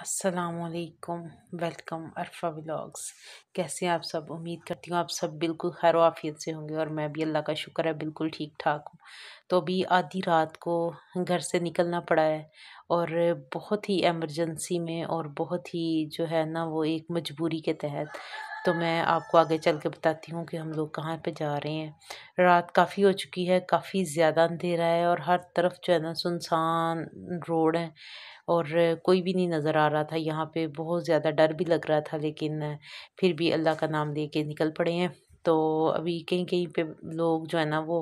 असलकुम वेलकम अरफा व्लॉग्स कैसे आप सब उम्मीद करती हूँ आप सब बिल्कुल खैर आफियत से होंगे और मैं भी अल्लाह का शुक्र है बिल्कुल ठीक ठाक हूँ तो अभी आधी रात को घर से निकलना पड़ा है और बहुत ही एमरजेंसी में और बहुत ही जो है ना वो एक मजबूरी के तहत तो मैं आपको आगे चल के बताती हूँ कि हम लोग कहाँ पे जा रहे हैं रात काफ़ी हो चुकी है काफ़ी ज़्यादा अंधेरा है और हर तरफ जो है ना सुनसान रोड है और कोई भी नहीं नज़र आ रहा था यहाँ पे बहुत ज़्यादा डर भी लग रहा था लेकिन फिर भी अल्लाह का नाम ले निकल पड़े हैं तो अभी कहीं कहीं पे लोग जो है ना वो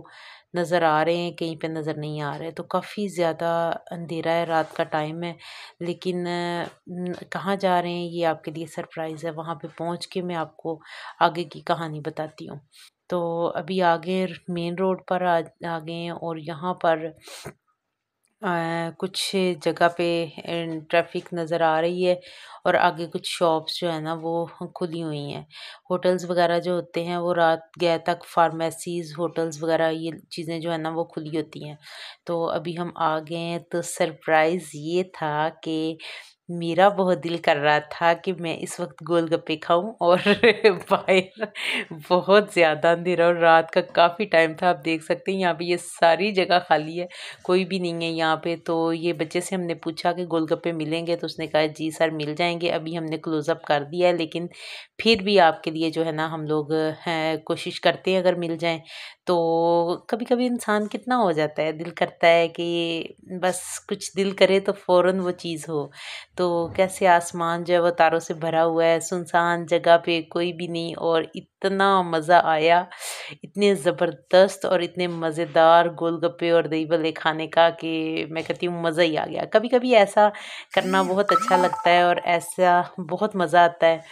नज़र आ रहे हैं कहीं पे नज़र नहीं आ रहे तो काफ़ी ज़्यादा अंधेरा है रात का टाइम है लेकिन कहाँ जा रहे हैं ये आपके लिए सरप्राइज़ है वहाँ पे पहुँच के मैं आपको आगे की कहानी बताती हूँ तो अभी आगे मेन रोड पर आ, आ गए हैं और यहाँ पर कुछ जगह पे ट्रैफिक नजर आ रही है और आगे कुछ शॉप्स जो है ना वो खुली हुई हैं होटल्स वगैरह जो होते हैं वो रात गए तक फार्मेसीज होटल्स वगैरह ये चीज़ें जो है ना वो खुली होती हैं तो अभी हम आ गए हैं तो सरप्राइज़ ये था कि मेरा बहुत दिल कर रहा था कि मैं इस वक्त गोलगप्पे खाऊं और बाहर बहुत ज़्यादा अंधेरा और रात का काफ़ी टाइम था आप देख सकते हैं यहाँ पे ये सारी जगह खाली है कोई भी नहीं है यहाँ पे तो ये बच्चे से हमने पूछा कि गोलगप्पे मिलेंगे तो उसने कहा जी सर मिल जाएंगे अभी हमने क्लोज़अप कर दिया है लेकिन फिर भी आपके लिए जो है ना हम लोग कोशिश करते हैं अगर मिल जाएँ तो कभी कभी इंसान कितना हो जाता है दिल करता है कि बस कुछ दिल करे तो फ़ौर वो चीज़ हो तो कैसे आसमान जो है वो तारों से भरा हुआ है सुनसान जगह पे कोई भी नहीं और इतना मज़ा आया इतने ज़बरदस्त और इतने मज़ेदार गोलगप्पे और दही भले खाने का कि मैं कहती हूँ मज़ा ही आ गया कभी कभी ऐसा करना बहुत अच्छा लगता है और ऐसा बहुत मज़ा आता है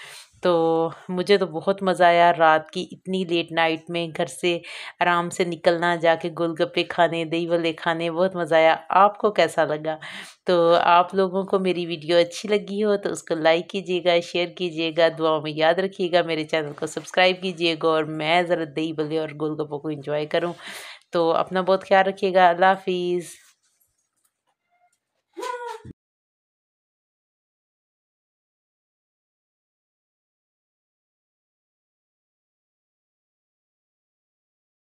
तो मुझे तो बहुत मज़ा आया रात की इतनी लेट नाइट में घर से आराम से निकलना जाके गोलगप्पे खाने दही वाले खाने बहुत मज़ा आया आपको कैसा लगा तो आप लोगों को मेरी वीडियो अच्छी लगी हो तो उसको लाइक कीजिएगा शेयर कीजिएगा दुआओं में याद रखिएगा मेरे चैनल को सब्सक्राइब कीजिएगा और मैं ज़रा दही भल्ले और गोलगप्पों को इंजॉय करूँ तो अपना बहुत ख्याल रखिएगा अल्लाह हाफिज़